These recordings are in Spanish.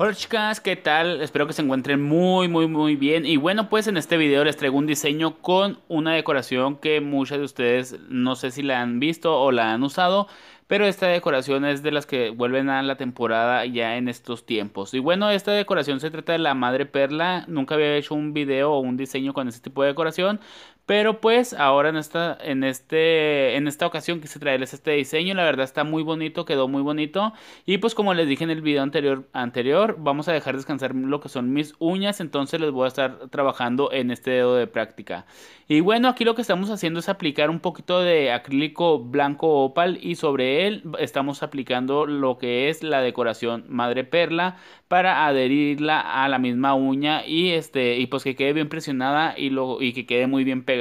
Hola chicas, ¿qué tal? Espero que se encuentren muy muy muy bien y bueno pues en este video les traigo un diseño con una decoración que muchas de ustedes no sé si la han visto o la han usado pero esta decoración es de las que vuelven a la temporada ya en estos tiempos. Y bueno, esta decoración se trata de la madre perla. Nunca había hecho un video o un diseño con este tipo de decoración, pero pues ahora en esta, en este, en esta ocasión quise traerles este diseño. La verdad está muy bonito, quedó muy bonito. Y pues como les dije en el video anterior, anterior vamos a dejar descansar lo que son mis uñas. Entonces les voy a estar trabajando en este dedo de práctica. Y bueno, aquí lo que estamos haciendo es aplicar un poquito de acrílico blanco opal. Y sobre él estamos aplicando lo que es la decoración madre perla. Para adherirla a la misma uña y, este, y pues que quede bien presionada y, y que quede muy bien pegada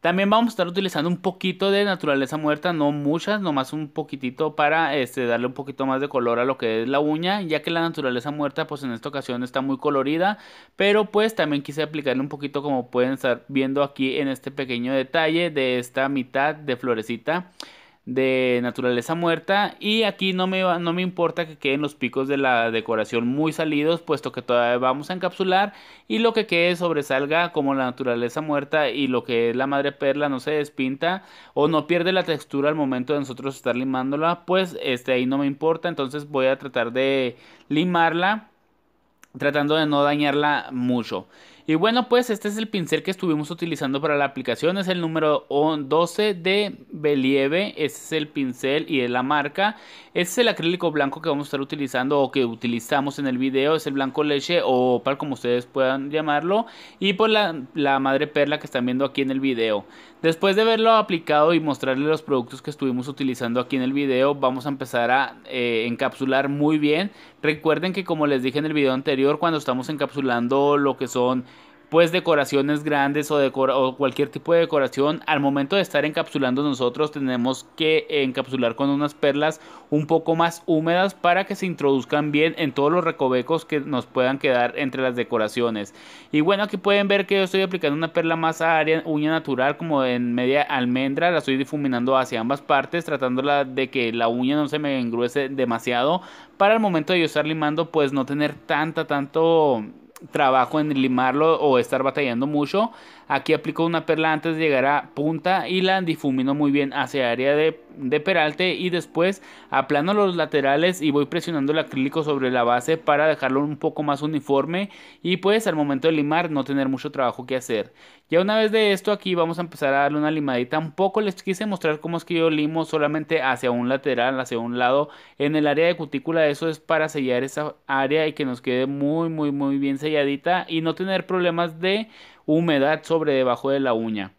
también vamos a estar utilizando un poquito de naturaleza muerta, no muchas, nomás un poquitito para este, darle un poquito más de color a lo que es la uña, ya que la naturaleza muerta pues en esta ocasión está muy colorida, pero pues también quise aplicarle un poquito como pueden estar viendo aquí en este pequeño detalle de esta mitad de florecita de naturaleza muerta y aquí no me, no me importa que queden los picos de la decoración muy salidos puesto que todavía vamos a encapsular y lo que quede sobresalga como la naturaleza muerta y lo que es la madre perla no se despinta o no pierde la textura al momento de nosotros estar limándola pues este ahí no me importa entonces voy a tratar de limarla tratando de no dañarla mucho y bueno, pues este es el pincel que estuvimos utilizando para la aplicación. Es el número 12 de Believe. Este es el pincel y es la marca. Este es el acrílico blanco que vamos a estar utilizando o que utilizamos en el video. Es el blanco leche o opal como ustedes puedan llamarlo. Y por pues, la, madre perla que están viendo aquí en el video. Después de verlo aplicado y mostrarles los productos que estuvimos utilizando aquí en el video, vamos a empezar a eh, encapsular muy bien. Recuerden que como les dije en el video anterior, cuando estamos encapsulando lo que son pues decoraciones grandes o, o cualquier tipo de decoración, al momento de estar encapsulando nosotros tenemos que encapsular con unas perlas un poco más húmedas para que se introduzcan bien en todos los recovecos que nos puedan quedar entre las decoraciones. Y bueno, aquí pueden ver que yo estoy aplicando una perla más a área uña natural como en media almendra, la estoy difuminando hacia ambas partes, tratándola de que la uña no se me engruese demasiado para el momento de yo estar limando pues no tener tanta, tanto trabajo en limarlo o estar batallando mucho Aquí aplicó una perla antes de llegar a punta y la difuminó muy bien hacia área de, de peralte y después aplano los laterales y voy presionando el acrílico sobre la base para dejarlo un poco más uniforme y pues al momento de limar no tener mucho trabajo que hacer. Ya una vez de esto aquí vamos a empezar a darle una limadita un poco les quise mostrar cómo es que yo limo solamente hacia un lateral, hacia un lado en el área de cutícula eso es para sellar esa área y que nos quede muy muy muy bien selladita y no tener problemas de humedad sobre debajo de la uña.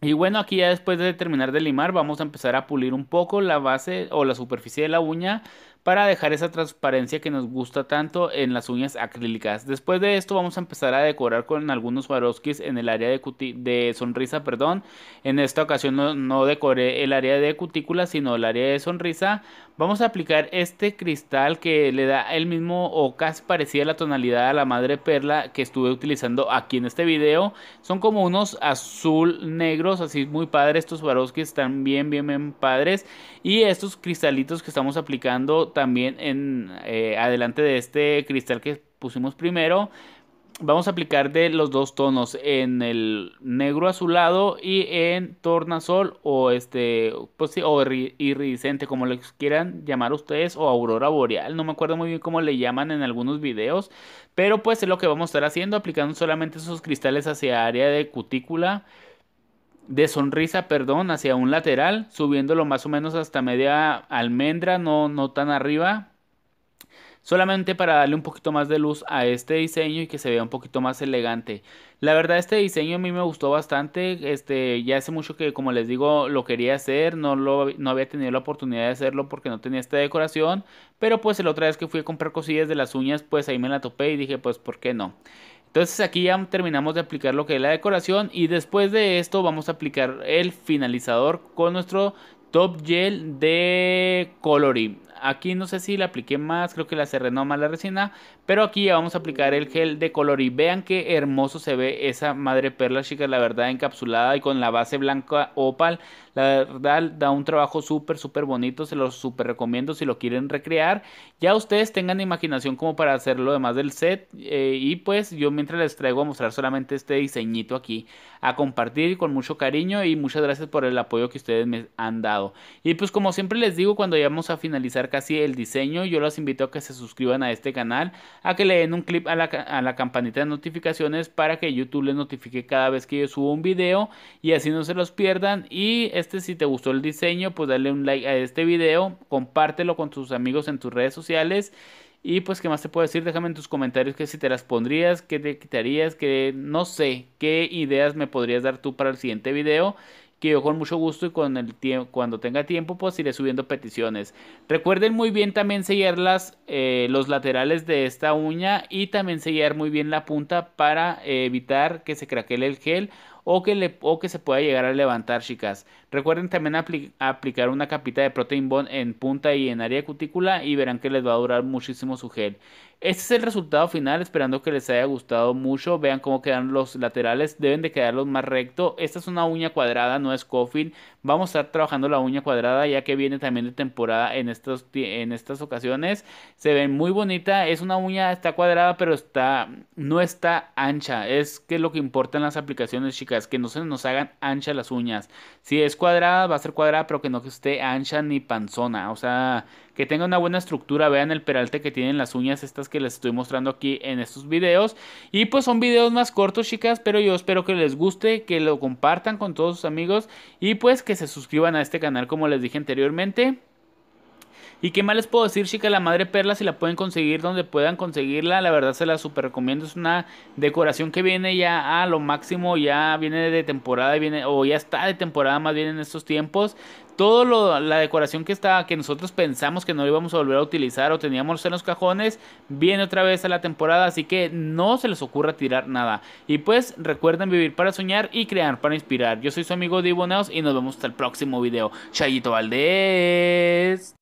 Y bueno, aquí ya después de terminar de limar, vamos a empezar a pulir un poco la base o la superficie de la uña para dejar esa transparencia que nos gusta tanto en las uñas acrílicas. Después de esto vamos a empezar a decorar con algunos Swarovskis en el área de, de sonrisa, perdón. En esta ocasión no, decoré el área de cutícula, sino el área de sonrisa. Vamos a aplicar este cristal que le da el mismo o casi parecida la tonalidad a la madre perla que estuve utilizando aquí en este video. Son como unos azul negros, así muy padres. Estos Swarovskis están bien, bien, bien padres. Y estos cristalitos que estamos aplicando también en eh, adelante de este cristal que pusimos primero vamos a aplicar de los dos tonos en el negro azulado y en tornasol o este pues sí, o iridiscente como les quieran llamar ustedes o aurora boreal no me acuerdo muy bien cómo le llaman en algunos videos pero pues es lo que vamos a estar haciendo aplicando solamente esos cristales hacia área de cutícula de sonrisa, perdón, hacia un lateral, subiéndolo más o menos hasta media almendra, no, no tan arriba, solamente para darle un poquito más de luz a este diseño y que se vea un poquito más elegante. La verdad este diseño a mí me gustó bastante, este ya hace mucho que como les digo lo quería hacer, no, lo, no había tenido la oportunidad de hacerlo porque no tenía esta decoración, pero pues la otra vez que fui a comprar cosillas de las uñas pues ahí me la topé y dije pues por qué no. Entonces aquí ya terminamos de aplicar lo que es la decoración y después de esto vamos a aplicar el finalizador con nuestro top gel de coloring. Aquí no sé si la apliqué más, creo que la cerré no más la resina, pero aquí ya vamos a aplicar el gel de color y vean qué hermoso se ve esa madre perla, chicas, la verdad encapsulada y con la base blanca opal, la verdad da un trabajo súper, súper bonito, se los súper recomiendo si lo quieren recrear. Ya ustedes tengan imaginación como para hacerlo lo demás del set eh, y pues yo mientras les traigo a mostrar solamente este diseñito aquí, a compartir con mucho cariño y muchas gracias por el apoyo que ustedes me han dado. Y pues como siempre les digo, cuando ya vamos a finalizar casi el diseño, yo los invito a que se suscriban a este canal, a que le den un clip a la, campanita de notificaciones para que YouTube les notifique cada vez que yo subo un video y así no se los pierdan. Y este si te gustó el diseño, pues dale un like a este vídeo compártelo con tus amigos en tus redes sociales. Y pues, ¿qué más te puedo decir? Déjame en tus comentarios que si te las pondrías, que te quitarías, que no sé, qué ideas me podrías dar tú para el siguiente video que yo con mucho gusto y con el cuando tenga tiempo, pues iré subiendo peticiones. Recuerden muy bien también sellar las, eh, los laterales de esta uña y también sellar muy bien la punta para evitar que se craquele el gel o que, le, o que se pueda llegar a levantar, chicas. Recuerden también aplicar una capita de Protein Bond en punta y en área cutícula y verán que les va a durar muchísimo su gel. Este es el resultado final, esperando que les haya gustado mucho. Vean cómo quedan los laterales, deben de quedarlos más recto. Esta es una uña cuadrada, no es coffin. Vamos a estar trabajando la uña cuadrada ya que viene también de temporada en, estos, en estas ocasiones. Se ven muy bonita, es una uña, está cuadrada pero está, no está ancha. Es que lo que importa en las aplicaciones chicas, que no se nos hagan anchas las uñas. Si es cuadrada, va a ser cuadrada pero que no esté ancha ni panzona. O sea, que tenga una buena estructura. Vean el peralte que tienen las uñas estas que les estoy mostrando aquí en estos videos. Y pues son videos más cortos chicas, pero yo espero que les guste, que lo compartan con todos sus amigos y pues que que se suscriban a este canal como les dije anteriormente. ¿Y qué más les puedo decir, chica? La madre perla, si la pueden conseguir donde puedan conseguirla, la verdad se la super recomiendo. Es una decoración que viene ya a lo máximo, ya viene de temporada, viene, o ya está de temporada más bien en estos tiempos. Todo lo, la decoración que está, que nosotros pensamos que no íbamos a volver a utilizar o teníamos en los cajones, viene otra vez a la temporada, así que no se les ocurra tirar nada. Y pues recuerden vivir para soñar y crear para inspirar. Yo soy su amigo Diboneos y nos vemos hasta el próximo video. Chayito Valdés.